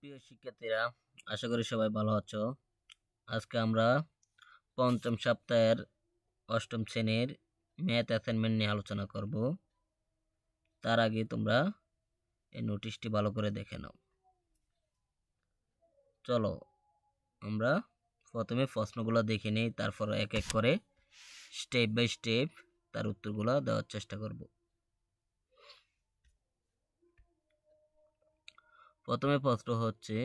প্রিয় শিক্ষার্থীরা আশা করি সবাই ভালো আছো আজকে আমরা পঞ্চম সপ্তাহের অষ্টম শ্রেণীর ম্যাথ অ্যাসাইনমেন্ট নিয়ে আলোচনা করব তার আগে তোমরা এই নোটিশটি ভালো করে দেখে নাও চলো আমরা প্রথমে প্রশ্নগুলো দেখে নিই তারপর এক এক করে স্টেপ বাই স্টেপ তার উত্তরগুলো দেওয়ার চেষ্টা করবো প্রথমে প্রশ্ন হচ্ছে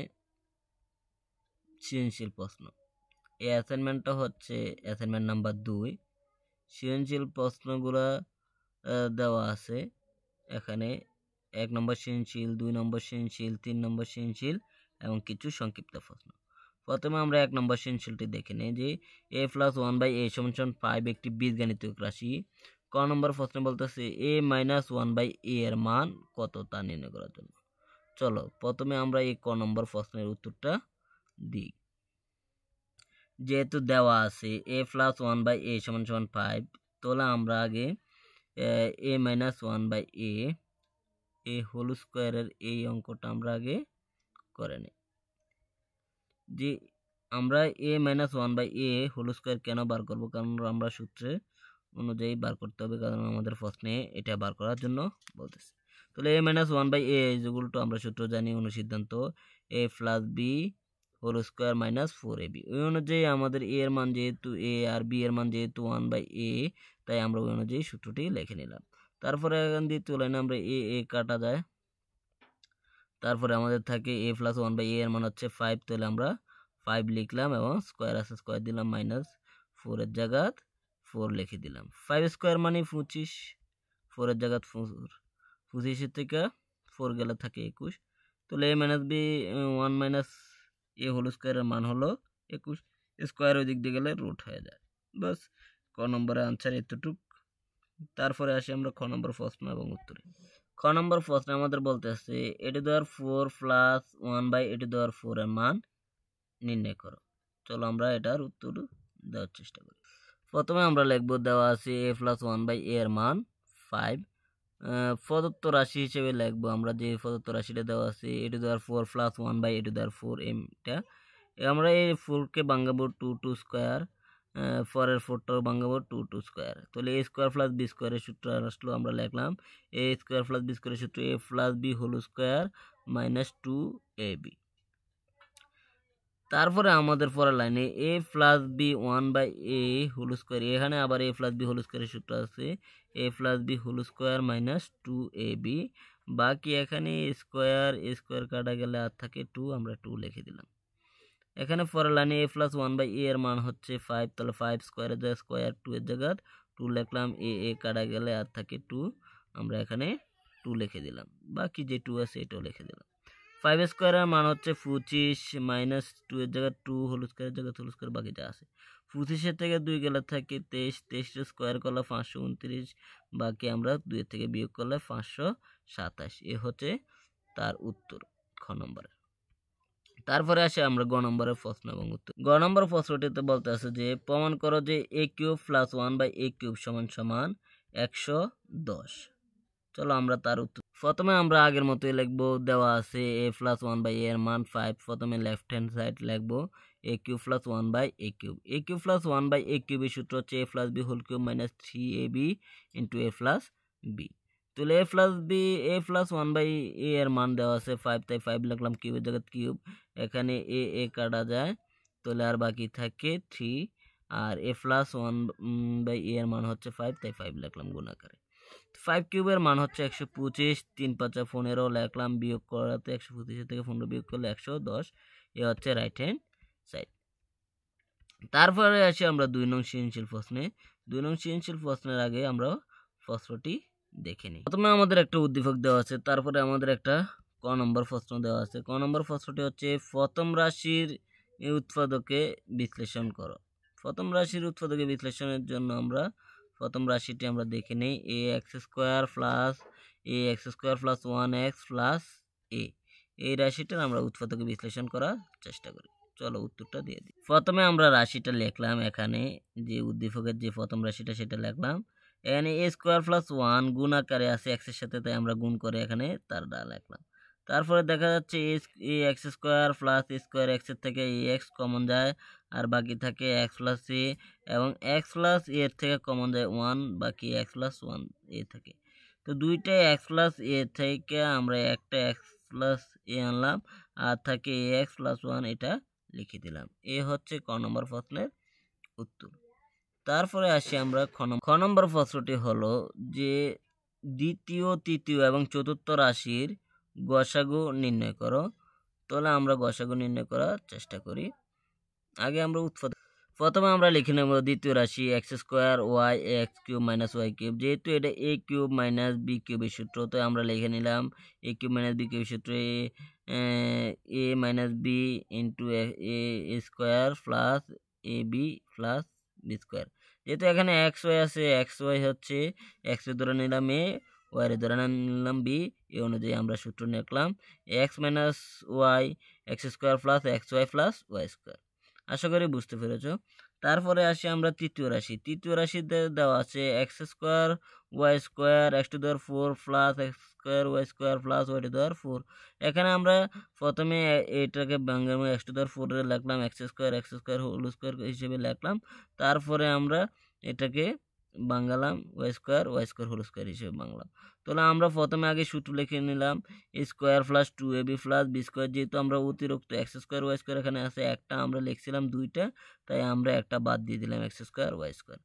সৃজনশীল প্রশ্ন এই অ্যাসাইনমেন্টটা হচ্ছে অ্যাসাইনমেন্ট নাম্বার দুই সৃজনশীল প্রশ্নগুলো দেওয়া আছে এখানে এক নম্বর সৃজনশীল দুই নম্বর সৃজনশীল তিন নম্বর সৃজনশীল এবং কিছু সংক্ষিপ্ত প্রশ্ন প্রথমে আমরা এক নম্বর সৃজনশীলটি দেখে নিই যে A plus one by A সমসন ফাইভ একটি বীজগাণিতিক রাশি ক নম্বর প্রশ্নে বলতেছে A minus one by A এর মান কত তা নির্ণয় করার জন্য চলো প্রথমে আমরা এই ক নম্বর প্রশ্নের উত্তরটা দিই যেহেতু দেওয়া আছে A plus one by A সমান সমান ফাইভ তাহলে আমরা আগে A minus one by A A whole স্কোয়ারের এই অঙ্কটা আমরা আগে করে নিই যে আমরা A minus one by A whole square কেন বার করব কারণ আমরা সূত্রে অনুযায়ী বার করতে হবে কারণ আমাদের প্রশ্নে এটা বার করার জন্য বলতেছি তাহলে এ minus one by A is to আমরা সূত্র জানি অনুসিদ্ধান্ত A plus B whole square minus four A B ওই অনুযায়ী আমাদের এ এর মান যেহেতু এ আর বি এর মান যেহেতু ওয়ান বাই এ তাই আমরা ওই অনুযায়ী সূত্রটি লিখে নিলাম তারপরে এখান দিয়ে তুলে আমরা এ এ কাটা যায় তারপরে আমাদের থাকে A plus one by A এর মান হচ্ছে ফাইভ তাহলে আমরা ফাইভ লিখলাম এবং স্কোয়ার আছে স্কোয়ার দিলাম মাইনাস ফোরের জায়গা ফোর লিখে দিলাম ফাইভ স্কোয়ার মানে পঁচিশ ফোরের জায়গা ফোর পঁচিশের থেকে ফোর গেলে থাকে একুশ তাহলে এ minus b one minus a whole স্কোয়ারের মান হলো একুশ স্কোয়ার ওই দিক দিয়ে গেলে রুট হয়ে যায় বাস ক নম্বরে আনসার এতটুক তারপরে আসি আমরা খ নম্বর প্রশ্ন এবং উত্তরে খ নম্বর প্রশ্নে আমাদের বলতে আসছে এটি দেওয়ার ফোর প্লাস ওয়ান বাই এটি দেওয়ার ফোরের মান নির্ণয় করো চলো আমরা এটার উত্তর দেওয়ার চেষ্টা করি প্রথমে আমরা লিখব দেওয়া আছে এ প্লাস ওয়ান বাই এর মান ফাইভ প্রদত্ত রাশি হিসেবে লিখবো আমরা যে প্রদত্ত রাশিটা দেওয়া আছে এ টু দেওয়ার four plus one by a two দেওয়ার ফোর এমটা আমরা এই ফোরকে ভাঙাবো টু টু স্কোয়ার ফোরের ফোরটাও ভাঙাবো টু টু স্কোয়ার তাহলে এ স্কোয়ার প্লাস বি স্কোয়ারের সূত্র আসলো আমরা লিখলাম এ স্কোয়ার প্লাস বি স্কোয়ারের সূত্র a plus B whole square minus two a b তারপরে আমাদের পরের লাইনে a plus b one by A whole square এখানে আবার এ প্লাস বি হোল স্কোয়ারের সূত্র আছে a+b होल स्क्वायर - 2ab বাকি এখানে स्क्वायर स्क्वायर কাটা গেল আর থাকে 2 আমরা 2 লিখে দিলাম এখানে পরলানি a+1/a এর মান হচ্ছে 5 তাহলে 5 স্কয়ার এর জায়গায় স্কয়ার 2 এর জায়গা 2 লিখলাম a a কাটা গেল আর থাকে 2 আমরা এখানে 2 লিখে দিলাম বাকি যে 2 আছে এটাও লিখে দিলাম 5 স্কয়ার এর মান হচ্ছে 25 - 2 এর জায়গা 2 होल স্কয়ার এর জায়গা 2 স্কয়ার বাকিটা আছে পঁচিশের থেকে দুই গেলে থাকে তেইশ তেইশের স্কোয়ার করলে পাঁচশো উনত্রিশ বাকি আমরা দুই থেকে বিয়োগ করলে পাঁচশো সাতাশ এ হচ্ছে তার উত্তর খ নম্বরের তারপরে আসে আমরা গ নম্বরের প্রশ্ন এবং উত্তর গ নম্বর প্রশ্নটিতে বলতে আছে যে প্রমাণ করো যে a cube plus one by a cube সমান সমান একশো দশ চলো আমরা তার উত্তর ফতোমে আমরা আগের মতই লিখব দেওয়া আছে a+1/a এর মান 5 প্রথমে леফট হ্যান্ড সাইড লিখব a^3+1/a^3 a^3+1/a^3 সূত্র হচ্ছে a+b whole cube - 3ab * a+b তোলে a+b a+1/a এর মান দেওয়া আছে 5 তাই 5 লিখলাম কিউব এর জায়গা কিউব এখানে a এ কাটা যায় তোলে আর বাকি থাকে 3 আর a+1/a এর মান হচ্ছে 5 তাই 5 লিখলাম গুণ আকারে ফাইভ কিউবের মান হচ্ছে একশো পঁচিশ তিন পাঁচা পনেরো লেখলাম বিয়োগ করাতে একশো পঁচিশের থেকে পনেরো বিয়োগ করলে একশো দশ এ হচ্ছে রাইট হ্যান্ড সাইড তারপরে আসি আমরা দুই নং সৃজনশীল প্রশ্নে দুই নং সৃজনশীল প্রশ্নের আগে আমরা প্রশ্নটি দেখে নিই প্রথমে আমাদের একটা উদ্দীপক দেওয়া আছে তারপরে আমাদের একটা ক নম্বর প্রশ্ন দেওয়া আছে ক নম্বর প্রশ্নটি হচ্ছে প্রথম রাশির উৎপাদকে বিশ্লেষণ করো প্রথম রাশির উৎপাদকে বিশ্লেষণের জন্য আমরা প্রথম রাশিটি আমরা দেখে নিই a x square plus a x square plus one x plus a এই রাশিটার আমরা উৎপাদকে বিশ্লেষণ করার চেষ্টা করি চলো উত্তরটা দিয়ে দিই প্রথমে আমরা রাশিটা লিখলাম এখানে যে উদ্দীপকের যে প্রথম রাশিটা সেটা লিখলাম এখানে এ স্কোয়ার প্লাস ওয়ান গুণ আকারে আছে এক্সের সাথে তাই আমরা গুণ করে এখানে তার ডা লিখলাম তারপরে দেখা যাচ্ছে a x square plus square এক্সের থেকে এ এক্স কমন যায় আর বাকি থাকে এক্স প্লাস এ এবং এক্স প্লাস এর থেকে কমন যায় ওয়ান বাকি এক্স প্লাস ওয়ান এ থাকে তো দুইটা এক্স প্লাস এ থেকে আমরা একটা এক্স প্লাস এ আনলাম আর থাকে এ এক্স প্লাস ওয়ান এটা লিখে দিলাম এ হচ্ছে ক নম্বর প্রশ্নের উত্তর তারপরে আসি আমরা খ নম্বর প্রশ্নটি হলো যে দ্বিতীয় তৃতীয় এবং চতুর্থ রাশির গসাগু নির্ণয় করো তাহলে আমরা গসাগু নির্ণয় করার চেষ্টা করি আগে আমরা উৎপাদন প্রথমে আমরা লিখে নেব দ্বিতীয় রাশি x square y x cube minus y cube যেহেতু এটা এ কিউব মাইনাস বি কিউবের সূত্র তো আমরা লিখে নিলাম এ কিউব মাইনাস বি কিউবের সূত্রে a minus b into a square plus a b plus b square যেহেতু এখানে এক্স ওয়াই আছে এক্স ওয়াই হচ্ছে এক্স ধরে নিলাম এ ওয়াই ধরে নিলাম বি এ অনুযায়ী আমরা সূত্র নিলাম x minus y x square plus x y plus y square আশা করি বুঝতে পেরেছ তারপরে আসি আমরা তৃতীয় রাশি তৃতীয় রাশিতে দেওয়া আছে x square y square x two দেওয়ার four plus x square y square plus y two দেওয়ার ফোর এখানে আমরা প্রথমে এটাকে বাংলায় এক্স টু দেওয়ার ফোরে লিখলাম x square x square whole square হিসেবে লিখলাম তারপরে আমরা এটাকে বাঙালাম y square y square whole square হিসেবে বাংলা তাহলে আমরা প্রথমে আগে সূত্র লিখে নিলাম square plus two a b plus b square যেহেতু আমরা অতিরিক্ত এক্স স্কোয়ার ওয়াই স্কোয়ার এখানে আছে একটা আমরা লিখছিলাম দুইটা তাই আমরা একটা বাদ দিয়ে দিলাম এক্স স্কোয়ার ওয়াই স্কোয়ার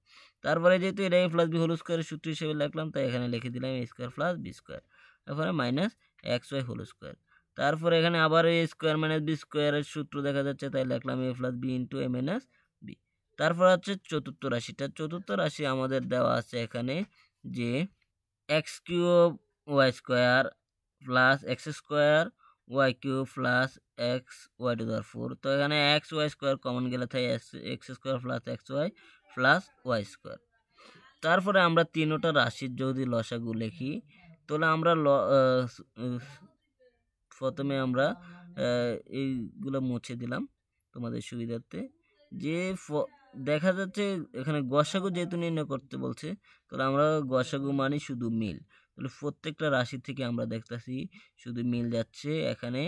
তারপরে যেহেতু এটা এ প্লাস বি হোল স্কোয়ারের সূত্র হিসেবে লিখলাম তাই এখানে লিখে দিলাম a square plus b square তারপরে minus x y whole square তারপরে এখানে আবার এ স্কোয়ার মাইনাস বি স্কোয়ারের সূত্র দেখা যাচ্ছে তাই লিখলাম a plus b into a minus b তারপর হচ্ছে চতুর্থ রাশিটা চতুর্থ রাশি আমাদের দেওয়া আছে এখানে যে x cube y square plus x square y cube plus x y two দেওয়ার ফোর তো এখানে এক্স ওয়াই স্কোয়ার কমন গেলে থাকে x square plus x y plus y square তারপরে আমরা তিনোটা রাশির যদি লসাগু লিখি তাহলে আমরা ল প্রথমে আমরা এইগুলো মুছে দিলাম তোমাদের সুবিধার্থে যে দেখা যাচ্ছে এখানে গসাগু যেহেতু নির্ণয় করতে বলছে তাহলে আমরা গসাগু মানে শুধু মিল তাহলে প্রত্যেকটা রাশি থেকে আমরা দেখতেছি শুধু মিল যাচ্ছে এখানে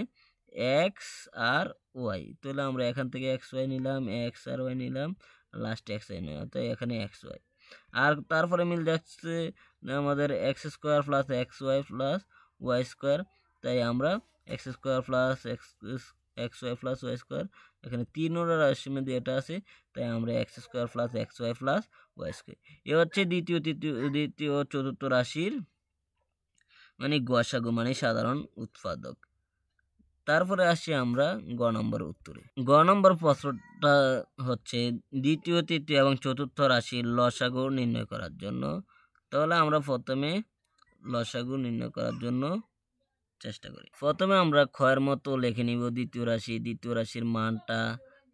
এক্স আর ওয়াই তাহলে আমরা এখান থেকে এক্স ওয়াই নিলাম এক্স আর ওয়াই নিলাম লাস্ট এক্স ওয়াই নিলাম তাই এখানে এক্স ওয়াই আর তারপরে মিল যাচ্ছে আমাদের x square plus x y plus y square তাই আমরা x square plus x x y plus y square এখানে তিন ওরা রাশিমে এটা আছে তাই আমরা x square plus x y plus y square এ হচ্ছে দ্বিতীয় তৃতীয় দ্বিতীয় চতুর্থ রাশির মানে গোয়াসাগু মানে সাধারণ উৎপাদক তারপরে আসি আমরা গ নম্বর উত্তরে গ নম্বর প্রশ্নটা হচ্ছে দ্বিতীয় তৃতীয় এবং চতুর্থ রাশির লসাগু নির্ণয় করার জন্য তাহলে আমরা প্রথমে লসাগু নির্ণয় করার জন্য চেষ্টা করি প্রথমে আমরা ক্ষয়ের মতো লিখে নিব দ্বিতীয় রাশি দ্বিতীয় রাশির মানটা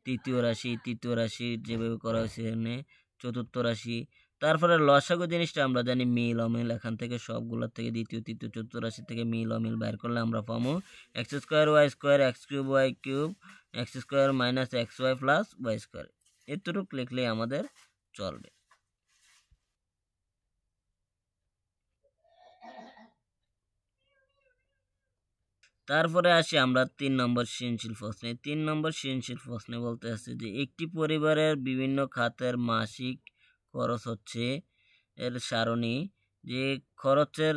তৃতীয় রাশি তৃতীয় রাশি যেভাবে করা হয়েছে এখানে চতুর্থ রাশি তারপরে লসাগু জিনিসটা আমরা জানি মিল অমিল এখান থেকে সবগুলোর থেকে দ্বিতীয় তৃতীয় চতুর্থ রাশি থেকে মিল অমিল বের করলে আমরা পাবো x square y square x cube y cube x square minus x y plus y square এতটুকু লিখলেই আমাদের চলবে তারপরে আসি আমরা তিন নম্বর সৃজনশীল প্রশ্নে তিন নম্বর সৃজনশীল প্রশ্নে বলতে আসছে যে একটি পরিবারের বিভিন্ন খাতের মাসিক খরচ হচ্ছে এর সারণী যে খরচের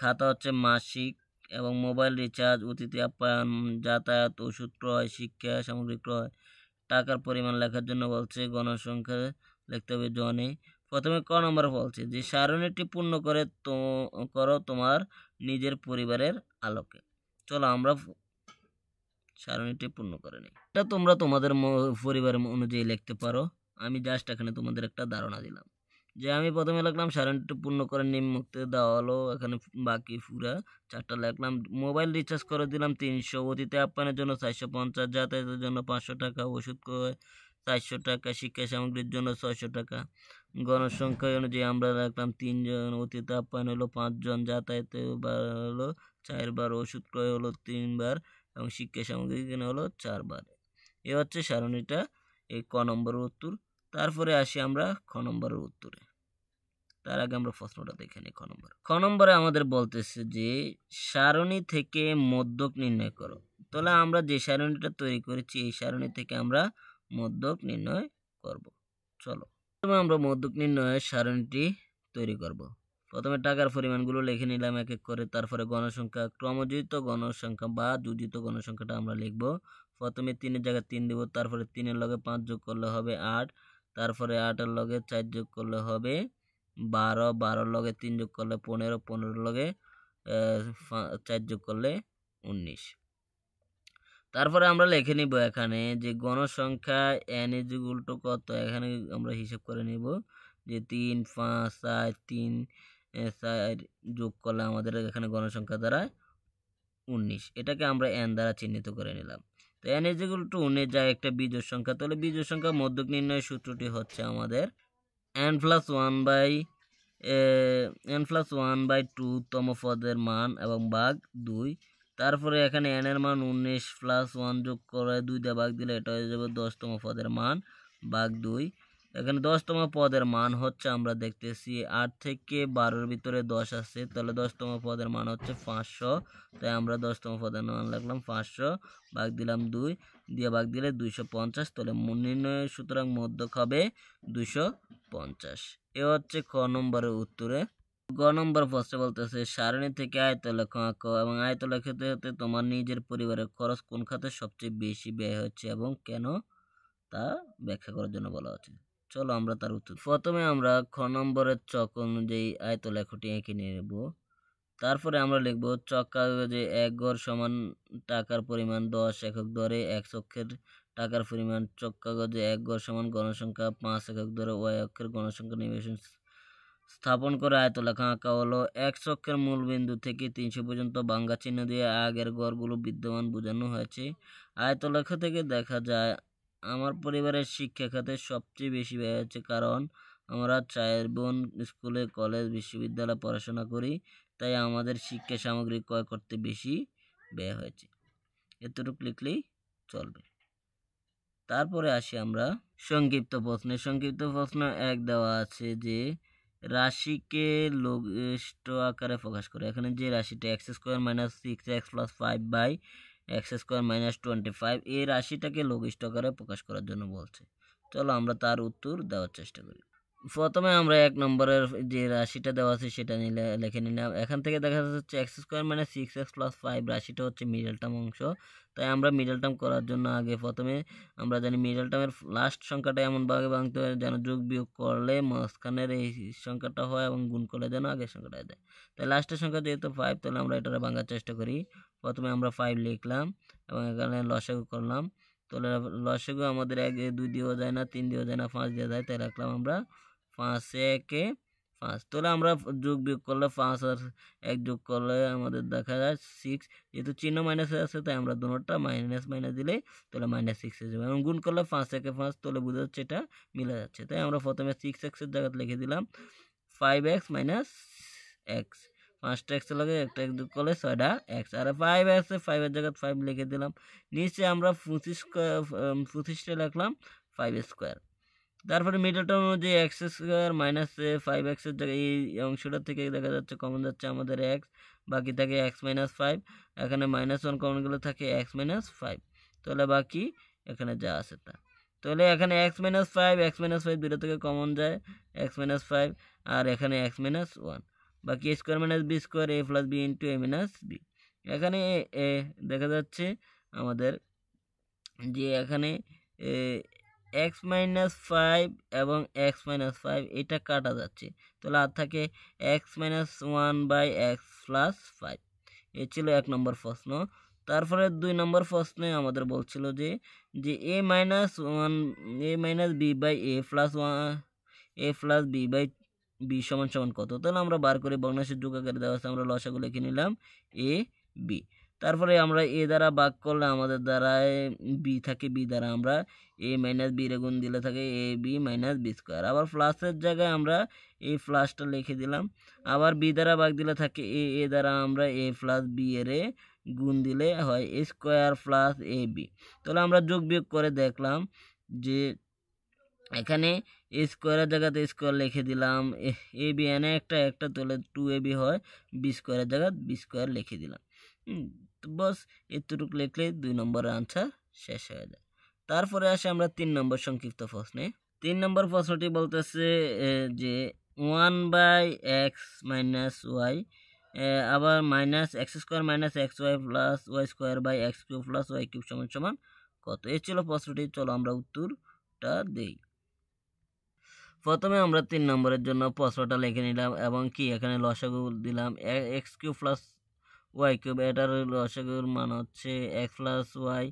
খাতা হচ্ছে মাসিক এবং মোবাইল রিচার্জ অতিথি আপ্যায়ন যাতায়াত ওষুধ ক্রয় শিক্ষা সামগ্রী ক্রয় টাকার পরিমাণ লেখার জন্য বলছে গণসংখ্যা লিখতে হবে জনে প্রথমে ক নম্বর বলছে যে সারণীটি পূর্ণ করে তো করো তোমার নিজের পরিবারের আলোকে চলো আমরা সারণীটি পূর্ণ করে নিই এটা তোমরা তোমাদের পরিবার অনুযায়ী লিখতে পারো আমি জাস্ট এখানে তোমাদের একটা ধারণা দিলাম যে আমি প্রথমে লাগলাম সারণীটি পূর্ণ করে নিম্নমুক্তি দেওয়া হলো এখানে বাকি পুরা চারটা লাগলাম মোবাইল রিচার্জ করে দিলাম তিনশো অতিথি আপ্যায়নের জন্য চারশো পঞ্চাশ যাতায়াতের জন্য পাঁচশো টাকা ওষুধ চারশো টাকা শিক্ষা সামগ্রীর জন্য ছয়শো টাকা গণসংখ্যা অনুযায়ী আমরা রাখলাম তিনজন অতি আপ্যায়ন হলো পাঁচজন যাতায়াত হলো চারবার ওষুধ ক্রয় হলো তিনবার এবং শিক্ষা সামগ্রী কেনা হলো চারবার এ হচ্ছে সারণীটা এই ক নম্বরের উত্তর তারপরে আসি আমরা খ নম্বরের উত্তরে তার আগে আমরা প্রশ্নটা দেখে নিই খ নম্বর খ নম্বরে আমাদের বলতেছে যে সারণী থেকে মধ্যক নির্ণয় করো তাহলে আমরা যে সারণীটা তৈরি করেছি এই সারণী থেকে আমরা মধ্যক নির্ণয় করব চলো প্রথমে আমরা মধ্যক নির্ণয়ের সারণীটি তৈরি করব প্রথমে টাকার পরিমাণগুলো লিখে নিলাম এক এক করে তারপরে গণসংখ্যা ক্রমজিত গণসংখ্যা বা যোজিত গণসংখ্যাটা আমরা লিখব প্রথমে তিনের জায়গায় তিন দেব তারপরে তিনের লগে পাঁচ যোগ করলে হবে আট তারপরে আটের লগে চার যোগ করলে হবে বারো বারোর লগে তিন যোগ করলে পনেরো পনেরোর লগে চার যোগ করলে উনিশ তারপরে আমরা লিখে নিব এখানে যে গণসংখ্যা এন ইজ উল্টো কত এখানে আমরা হিসাব করে নিব যে তিন পাঁচ চার তিন চার যোগ করলে আমাদের এখানে গণসংখ্যা দ্বারা উনিশ এটাকে আমরা এন দ্বারা চিহ্নিত করে নিলাম তো এন ইজ টু উনিশ যা একটা বীজ সংখ্যা তাহলে বীজের সংখ্যা মধ্যক নির্ণয় সূত্রটি হচ্ছে আমাদের n plus one by n plus one by two তম পদের মান এবং বাঘ দুই তারপরে এখানে এন এর মান উনিশ প্লাস ওয়ান যোগ করে দুইটা ভাগ দিলে এটা হয়ে যাবে দশতম পদের মান ভাগ দুই এখানে দশতম পদের মান হচ্ছে আমরা দেখতেছি আট থেকে বারোর ভিতরে দশ আছে তাহলে দশতম পদের মান হচ্ছে পাঁচশো তাই আমরা দশতম পদের মান লাগলাম পাঁচশো ভাগ দিলাম দুই দিয়ে ভাগ দিলে দুইশো পঞ্চাশ তাহলে নির্ণয় সুতরাং মধ্যক হবে দুশো পঞ্চাশ এ হচ্ছে ক নম্বরের উত্তরে গ নম্বর প্রশ্নে বলতেছে সারণী থেকে আয়তলক্ষ আঁক এবং আয়তলক্ষতে হতে তোমার নিজের পরিবারের খরচ কোন খাতে সবচেয়ে বেশি ব্যয় হচ্ছে এবং কেন তা ব্যাখ্যা করার জন্য বলা হচ্ছে চলো আমরা তার উত্তর প্রথমে আমরা খ নম্বরের চক অনুযায়ী লেখটি এঁকে নিয়ে নেব তারপরে আমরা লিখব কাগজে এক গড় সমান টাকার পরিমাণ দশ একক দরে এক চক্ষের টাকার পরিমাণ চক্কাগজে এক গড় সমান গণসংখ্যা পাঁচ একক দরে ওয়াই অক্ষের গণসংখ্যা নিবেশন স্থাপন করা আয়তলেখা আঁকা হলো এক চক্ষের বিন্দু থেকে তিনশো পর্যন্ত বাঙ্গা চিহ্ন দিয়ে আগের গড়গুলো বিদ্যমান বোঝানো হয়েছে আয়তলেখা থেকে দেখা যায় আমার পরিবারের শিক্ষা খাতে সবচেয়ে বেশি ব্যয় হচ্ছে কারণ আমরা চায়ের বোন স্কুলে কলেজ বিশ্ববিদ্যালয়ে পড়াশোনা করি তাই আমাদের শিক্ষা সামগ্রী ক্রয় করতে বেশি ব্যয় হয়েছে এতটুকু লিখলেই চলবে তারপরে আসি আমরা সংক্ষিপ্ত প্রশ্নে সংক্ষিপ্ত প্রশ্ন এক দেওয়া আছে যে রাশিকে লঘিষ্ঠ আকারে প্রকাশ করে এখানে যে রাশিটা x square minus six x plus five by x square minus twenty five এই রাশিটাকে লঘিষ্ঠ আকারে প্রকাশ করার জন্য বলছে চলো আমরা তার উত্তর দেওয়ার চেষ্টা করি প্রথমে আমরা এক নম্বরের যে রাশিটা দেওয়া আছে সেটা নিলে লিখে নিলাম এখান থেকে দেখা যাচ্ছে এক্স স্কোয়ার মানে সিক্স এক্স প্লাস ফাইভ রাশিটা হচ্ছে মিডল টার্ম অংশ তাই আমরা মিডল টার্ম করার জন্য আগে প্রথমে আমরা জানি মিডল টার্মের লাস্ট সংখ্যাটা এমনভাবে ভাঙতে হয় যেন যোগ বিয়োগ করলে মাঝখানের এই সংখ্যাটা হয় এবং গুণ করলে যেন আগের সংখ্যাটা দেয় তাই লাস্টের সংখ্যা যেহেতু ফাইভ তাহলে আমরা এটা ভাঙার চেষ্টা করি প্রথমে আমরা ফাইভ লিখলাম এবং এখানে লসাগু করলাম তাহলে লসাগু আমাদের এক দুই দিয়েও যায় না তিন দিয়েও যায় না পাঁচ দিয়ে যায় তাই রাখলাম আমরা পাঁচ একে পাঁচ তাহলে আমরা যোগ বিয়োগ করলে পাঁচ আর এক যোগ করলে আমাদের দেখা যায় সিক্স যেহেতু চিহ্ন মাইনাসে আছে তাই আমরা দুটোটা মাইনাস মাইনাস দিলে তাহলে মাইনাস সিক্স হয়ে যাবে এবং গুণ করলে পাঁচ একে পাঁচ তাহলে বোঝা যাচ্ছে এটা মিলে যাচ্ছে তাই আমরা প্রথমে সিক্স এক্সের জায়গাতে লিখে দিলাম ফাইভ এক্স মাইনাস এক্স পাঁচটা এক্স লাগে একটা এক যোগ করলে ছয়টা এক্স আর ফাইভ এক্সে ফাইভের জায়গায় ফাইভ লিখে দিলাম নিচে আমরা পঁচিশ পঁচিশটা লিখলাম ফাইভ স্কোয়ার তারপরে মিডল টার্ম অনুযায়ী এক্স স্কোয়ার মাইনাস ফাইভ এক্সের জায়গায় এই অংশটা থেকে দেখা যাচ্ছে কমন যাচ্ছে আমাদের এক্স বাকি থাকে এক্স মাইনাস ফাইভ এখানে মাইনাস ওয়ান কমনগুলো থাকে এক্স মাইনাস ফাইভ তাহলে বাকি এখানে যা আছে তা তাহলে এখানে x minus five x minus five দুটো থেকে কমন যায় এক্স মাইনাস ফাইভ আর এখানে এক্স মাইনাস ওয়ান বাকি a square minus b square a plus b into a minus b এখানে এ দেখা যাচ্ছে আমাদের যে এখানে এক্স মাইনাস ফাইভ এবং এক্স মাইনাস ফাইভ এটা কাটা যাচ্ছে তাহলে আর থাকে x minus one by x plus five এ ছিল এক নম্বর প্রশ্ন তারপরে দুই নম্বর প্রশ্নে আমাদের বলছিল যে যে a minus one a minus b by a plus one a plus b by b সমান সমান কত তাহলে আমরা বার করে ভগ্নাংশের যোগাকারী দেওয়া আছে আমরা লসাগুলো লিখে নিলাম এ বি তারপরে আমরা এ দ্বারা বাক করলে আমাদের দ্বারায় বি থাকে বি দ্বারা আমরা এ মাইনাস বি গুণ দিলে থাকে a b minus b square আবার প্লাসের জায়গায় আমরা এই প্লাসটা লিখে দিলাম আবার বি দ্বারা বাক দিলে থাকে এ এ দ্বারা আমরা এ প্লাস বি এর গুণ দিলে হয় a square plus a b তাহলে আমরা যোগ বিয়োগ করে দেখলাম যে এখানে এ স্কোয়ারের জায়গাতে স্কোয়ার লিখে দিলাম এ বি এনে একটা একটা তোলে টু এ বি হয় বি স্কোয়ারের জায়গায় বি স্কোয়ার লিখে দিলাম তো বস এতটুকু লিখলে দুই নম্বর আনসার শেষ হয়ে যায় তারপরে আসে আমরা তিন নম্বর সংক্ষিপ্ত প্রশ্নে তিন নম্বর প্রশ্নটি বলতেছে যে one by x minus y আবার minus x square minus x y plus y square by x cube plus y cube সমান সমান কত এ ছিল প্রশ্নটি চলো আমরা উত্তরটা দিই প্রথমে আমরা তিন নম্বরের জন্য প্রশ্নটা লিখে নিলাম এবং কি এখানে লসাগু দিলাম x cube plus y cube এটার লসাগুর মান হচ্ছে x plus y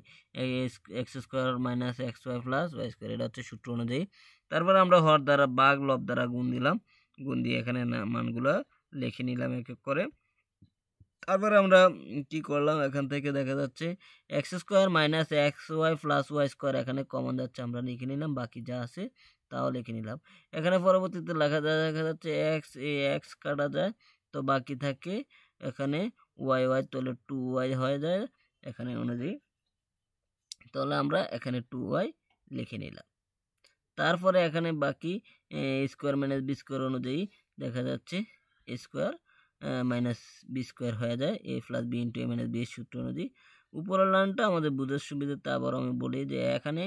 x square minus x y plus y square এটা হচ্ছে সূত্র অনুযায়ী তারপরে আমরা হর দ্বারা বাঘ লব দ্বারা গুণ দিলাম গুণ দিয়ে এখানে মানগুলো লিখে নিলাম এক এক করে তারপরে আমরা কি করলাম এখান থেকে দেখা যাচ্ছে x square minus x y plus y square এখানে কমন যাচ্ছে আমরা লিখে নিলাম বাকি যা আছে তাও লিখে নিলাম এখানে পরবর্তীতে লেখা যায় দেখা যাচ্ছে এক্স এ এক্স কাটা যায় তো বাকি থাকে এখানে ওয়াই ওয়াই তাহলে টু ওয়াই হয়ে যায় এখানে অনুযায়ী তাহলে আমরা এখানে টু ওয়াই লিখে নিলাম তারপরে এখানে বাকি স্কোয়ার মাইনাস বি স্কোয়ার অনুযায়ী দেখা যাচ্ছে স্কোয়ার মাইনাস বি স্কোয়ার হয়ে যায় a plus b into a minus b সূত্র অনুযায়ী উপরের লাইনটা আমাদের বুঝার সুবিধা তা আবার আমি বলি যে এখানে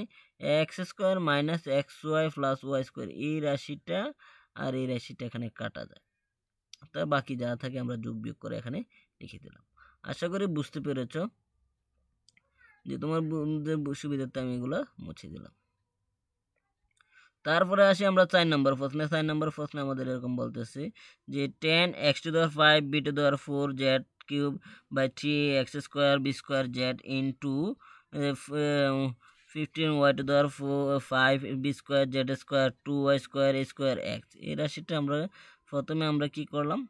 x square minus x y plus y square এই রাশিটা আর এই রাশিটা এখানে কাটা যায় তা বাকি যা থাকে আমরা যোগ বিয়োগ করে এখানে লিখে দিলাম আশা করি বুঝতে পেরেছ যে তোমার বন্ধুদের সুবিধাতে আমি এগুলো মুছে দিলাম তারপরে আসি আমরা চার নম্বর প্রশ্নে চার নম্বর প্রশ্নে আমাদের এরকম বলতেছি যে টেন এক্স টু দেওয়ার ফাইভ বি টু দেওয়ার four z cube by three x square b square z into fifteen y two দেওয়ার four five b square z square two y square a square x এই রাশিটা আমরা প্রথমে আমরা কি করলাম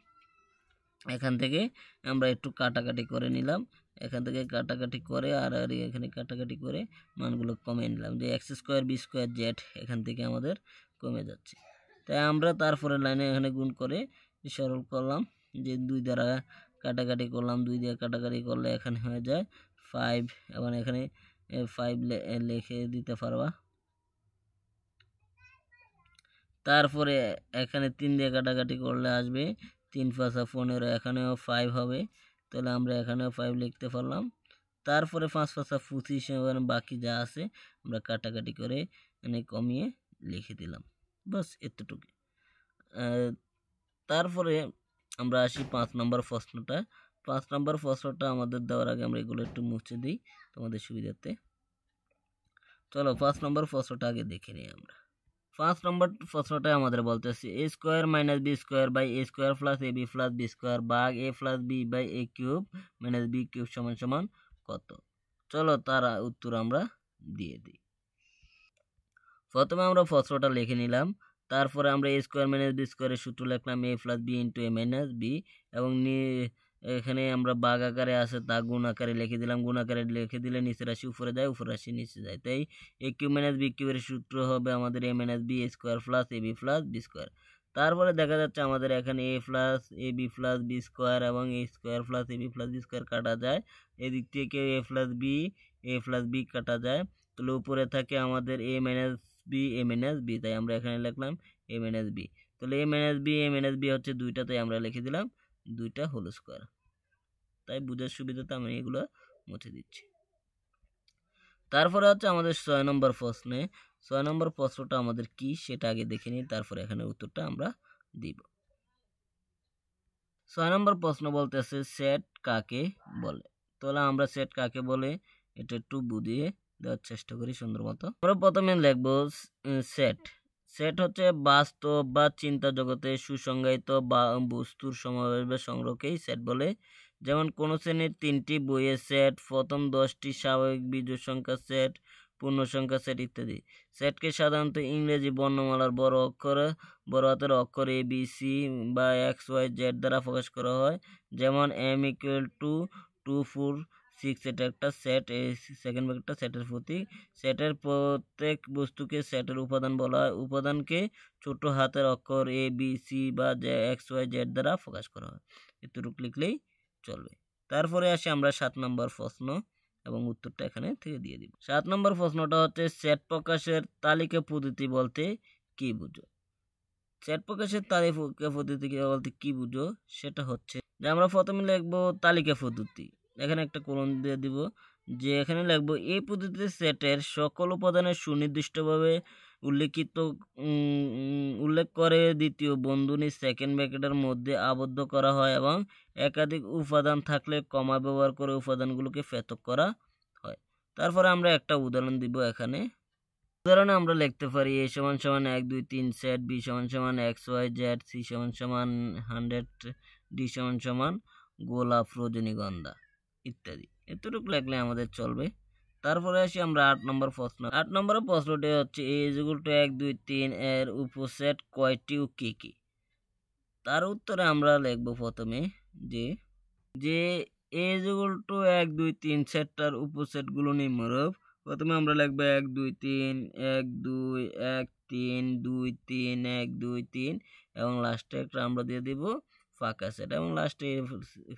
এখান থেকে আমরা একটু কাটাকাটি করে নিলাম এখান থেকে কাটাকাটি করে আর আর এখানে কাটাকাটি করে মানগুলো কমে নিলাম যে x square b square z এখান থেকে আমাদের কমে যাচ্ছে তাই আমরা তারপরে লাইনে এখানে গুণ করে সরল করলাম যে দুই দ্বারা কাটাকাটি করলাম দুই দিয়ে কাটাকাটি করলে এখানে হয়ে যায় ফাইভ এবং এখানে ফাইভ লিখে দিতে পারবা তারপরে এখানে তিন দিয়ে কাটাকাটি করলে আসবে তিন পাঁচা পনেরো এখানেও ফাইভ হবে তাহলে আমরা এখানেও ফাইভ লিখতে পারলাম তারপরে পাঁচ পাঁচা পঁচিশ বাকি যা আছে আমরা কাটাকাটি করে মানে কমিয়ে লিখে দিলাম বাস এতটুকু তারপরে আমরা আসি পাঁচ নম্বর প্রশ্নটা পাঁচ নম্বর প্রশ্নটা আমাদের দেওয়ার আগে আমরা এগুলো একটু মুছে দিই তোমাদের সুবিধাতে চলো পাঁচ নম্বর প্রশ্নটা আগে দেখে নিই আমরা ফার্স্ট নম্বর প্রশ্নটাই আমাদের বলতেছে a square minus b square by a square plus a b plus b square বাঘ a plus b by a cube minus b cube সমান সমান কত চলো তার উত্তর আমরা দিয়ে দিই প্রথমে আমরা প্রশ্নটা লিখে নিলাম তারপরে আমরা এ স্কোয়ার মাইনাস বি স্কোয়ারের সূত্র লিখলাম a plus b into a minus b এবং এখানে আমরা ভাগ আকারে আছে তা গুণ আকারে লিখে দিলাম গুণ আকারে লিখে দিলে নিচের রাশি উপরে যায় উপরে রাশি নিচে যায় তাই a - b কিউব এর সূত্র হবে আমাদের a - b square + ab + b square তারপরে দেখা যাচ্ছে আমাদের এখানে a + ab + b স্কয়ার এবং a square + ab + b square কাটা যায় এই দিক থেকে a + b a + b কাটা যায় তাহলে উপরে থাকে আমাদের a - b a - b তাই আমরা এখানে লিখলাম a - b তাহলে a - b a - b হচ্ছে দুইটা তাই আমরা লিখে দিলাম দুইটা হোল স্কয়ার তাই বুঝার সুবিধাতে আমি এগুলো মুছে দিচ্ছি তারপরে হচ্ছে আমাদের ছয় নম্বর প্রশ্নে ছয় নম্বর প্রশ্নটা আমাদের কি সেটা আগে দেখে নিই তারপরে এখানে উত্তরটা আমরা দিব ছয় নম্বর প্রশ্ন বলতেছে সেট কাকে বলে তাহলে আমরা সেট কাকে বলে এটা একটু বুঝিয়ে দেওয়ার চেষ্টা করি সুন্দর মতো আমরা প্রথমে লিখব সেট সেট হচ্ছে বাস্তব বা চিন্তা জগতে সুসংজ্ঞায়িত বা বস্তুর সমাবেশ বা সংগ্রহকেই সেট বলে যেমন কোনো শ্রেণীর তিনটি বইয়ের সেট প্রথম দশটি স্বাভাবিক বিজোড় সংখ্যা সেট পূর্ণ সংখ্যা সেট ইত্যাদি সেটকে সাধারণত ইংরেজি বর্ণমালার বড় অক্ষর বড় হাতের অক্ষর এ বি সি বা এক্স ওয়াই জেড দ্বারা প্রকাশ করা হয় যেমন M equal to two four six এটা একটা সেট এই সেকেন্ড একটা সেটের প্রতীক সেটের প্রত্যেক বস্তুকে সেটের উপাদান বলা হয় উপাদানকে ছোট হাতের অক্ষর এ বি সি বা এক্স ওয়াই জেড দ্বারা প্রকাশ করা হয় এতটুকু লিখলেই চলবে তারপরে আসে আমরা সাত নম্বর প্রশ্ন এবং উত্তরটা এখানে থেকে দিয়ে দিব সাত নম্বর প্রশ্নটা হচ্ছে সেট প্রকাশের তালিকা পদ্ধতি বলতে কি বুঝো সেট প্রকাশের তালিকা পদ্ধতি বলতে কি বুঝো সেটা হচ্ছে যে আমরা প্রথমে লিখবো তালিকা পদ্ধতি এখানে একটা কোলন দিয়ে দিব যে এখানে লিখবো এই পদ্ধতিতে সেটের সকল উপাদানের সুনির্দিষ্টভাবে উল্লেখিত উল্লেখ করে দ্বিতীয় বন্ধুনি সেকেন্ড ব্র্যাকেটের মধ্যে আবদ্ধ করা হয় এবং একাধিক উপাদান থাকলে কমা ব্যবহার করে উপাদানগুলোকে পৃথক করা হয় তারপরে আমরা একটা উদাহরণ দিব এখানে উদাহরণে আমরা লিখতে পারি এ সমান সমান এক দুই তিন সেট বি সমান সমান এক্স ওয়াই জেড সি সমান সমান হান্ড্রেড ডি সমান সমান গোলাপ রজনীগন্ধা ইত্যাদি এতটুকু লাগলে আমাদের চলবে তারপরে আসি আমরা আট নম্বর প্রশ্ন আট নম্বর প্রশ্নটি হচ্ছে এ যুগুল টু এক দুই তিন এর উপসেট কয়টি ও কী কী তার উত্তরে আমরা লিখব প্রথমে যে যে এ যুগুল টু এক দুই তিন সেটটার উপসেটগুলো নিম্নরূপ প্রথমে আমরা লিখব এক দুই তিন এক দুই এক তিন দুই তিন এক দুই তিন এবং লাস্টে একটা আমরা দিয়ে দেবো ফাঁকা সেট এবং লাস্টে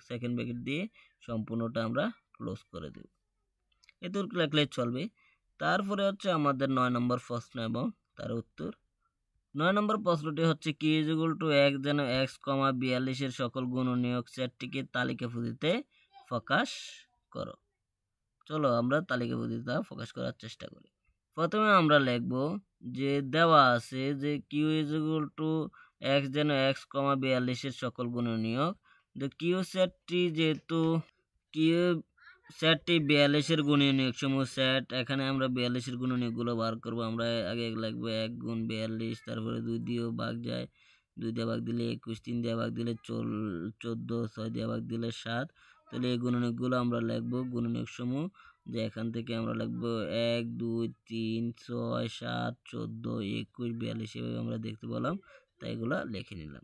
সেকেন্ড ব্যাকেট দিয়ে সম্পূর্ণটা আমরা ক্লোজ করে দেব এতটুকু লাগলে চলবে তারপরে হচ্ছে আমাদের নয় নম্বর প্রশ্ন এবং তার উত্তর নয় নম্বর প্রশ্নটি হচ্ছে কি ইজ ইকুয়াল টু এক যেন এক্স কমা বিয়াল্লিশের সকল গুণনীয়ক সেটটিকে তালিকা পুঁজিতে প্রকাশ করো চলো আমরা তালিকা পুঁজিতে প্রকাশ করার চেষ্টা করি প্রথমে আমরা লিখব যে দেওয়া আছে যে Q is equal to x যেন এক্স কমা বিয়াল্লিশের সকল গুণনীয়ক দ্য কিউ সেটটি যেহেতু কিউ সেটটি বিয়াল্লিশের গুণনীয়ক সমূহ সেট এখানে আমরা বিয়াল্লিশের গুণনীয়কগুলো বার করব আমরা আগে লাগবে এক গুণ বিয়াল্লিশ তারপরে দুই দিয়েও ভাগ যায় দুই দিয়ে ভাগ দিলে একুশ তিন দিয়ে ভাগ দিলে চোল চোদ্দো ছয় দিয়ে ভাগ দিলে সাত তাহলে এই গুণনীয়কগুলো আমরা লিখব গুণনীয়ক সমূহ যে এখান থেকে আমরা লিখব এক দুই তিন ছয় সাত চোদ্দো একুশ বিয়াল্লিশ এভাবে আমরা দেখতে পেলাম তাই এগুলো লিখে নিলাম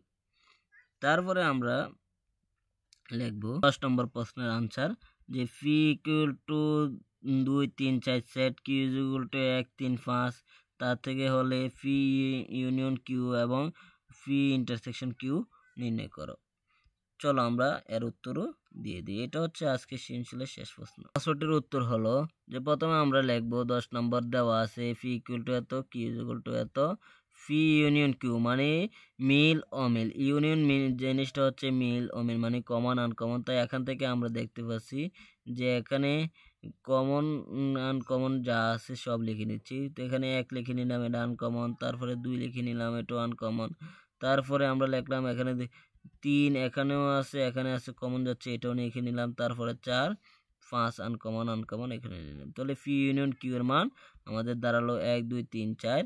তারপরে আমরা লিখব দশ নম্বর প্রশ্নের আনসার যে ফি ইকুয়াল টু দুই তিন চার set Q is equal to এক তিন পাঁচ তার থেকে হলে ফি ইউনিয়ন কিউ এবং ফি ইন্টারসেকশন কিউ নির্ণয় করো চলো আমরা এর উত্তরও দিয়ে দিই এটা হচ্ছে আজকে সৃজনশীলের শেষ প্রশ্ন পাঁচটির উত্তর হলো যে প্রথমে আমরা লিখবো দশ নম্বর দেওয়া আছে ফি ইকুয়াল টু এত কিউ ইকুয়াল টু এত ফি ইউনিয়ন কিউ মানে মিল অমিল ইউনিয়ন জিনিসটা হচ্ছে মিল অমিল মানে কমন আনকমন তাই এখান থেকে আমরা দেখতে পাচ্ছি যে এখানে কমন আনকমন যা আছে সব লিখে নিচ্ছি তো এখানে এক লিখে নিলাম এটা আনকমন তারপরে দুই লিখে নিলাম এটা আনকমন তারপরে আমরা লিখলাম এখানে তিন এখানেও আছে এখানে আছে কমন যাচ্ছে এটাও লিখে নিলাম তারপরে চার পাঁচ আনকমন আনকমন এখানে নিলাম তাহলে ফি ইউনিয়ন কিউর মান আমাদের দাঁড়ালো এক দুই তিন চার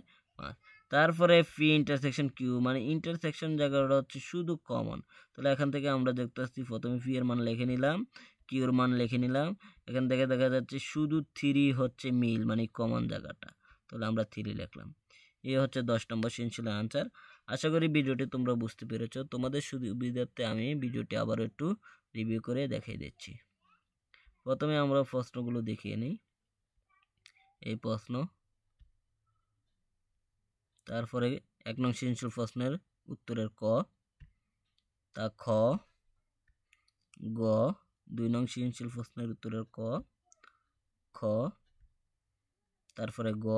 তারপরে পি ইন্টারসেকশন কিউ মানে ইন্টারসেকশন জায়গাটা হচ্ছে শুধু কমন তাহলে এখান থেকে আমরা দেখতে আসছি প্রথমে পি এর মান লিখে নিলাম কিউর মান লিখে নিলাম এখান থেকে দেখা যাচ্ছে শুধু থ্রি হচ্ছে মিল মানে কমন জায়গাটা তাহলে আমরা থ্রি লিখলাম এই হচ্ছে দশ নম্বর সেনশীল আনসার আশা করি ভিডিওটি তোমরা বুঝতে পেরেছ তোমাদের সুবিধার্থে আমি ভিডিওটি আবার একটু রিভিউ করে দেখিয়ে দিচ্ছি প্রথমে আমরা প্রশ্নগুলো দেখিয়ে নিই এই প্রশ্ন তারপরে এক নং সৃজনশীল প্রশ্নের উত্তরের ক তা খ গ দুই নং সৃজনশীল প্রশ্নের উত্তরের ক খ তারপরে গ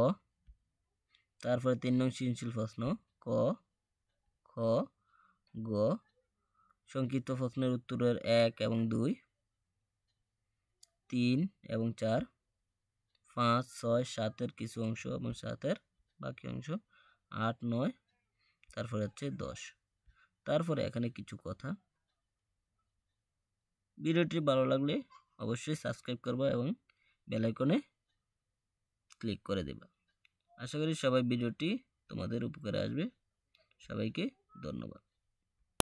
তারপরে তিন নং সৃজনশীল প্রশ্ন ক খ গ সংক্ষিপ্ত প্রশ্নের উত্তরের এক এবং দুই তিন এবং চার পাঁচ ছয় সাতের কিছু অংশ এবং সাতের বাকি অংশ আট নয় তারপরে হচ্ছে দশ তারপরে এখানে কিছু কথা ভিডিওটি ভালো লাগলে অবশ্যই সাবস্ক্রাইব করবা এবং বেলাইকনে ক্লিক করে দেবা আশা করি সবাই ভিডিওটি তোমাদের উপকারে আসবে সবাইকে ধন্যবাদ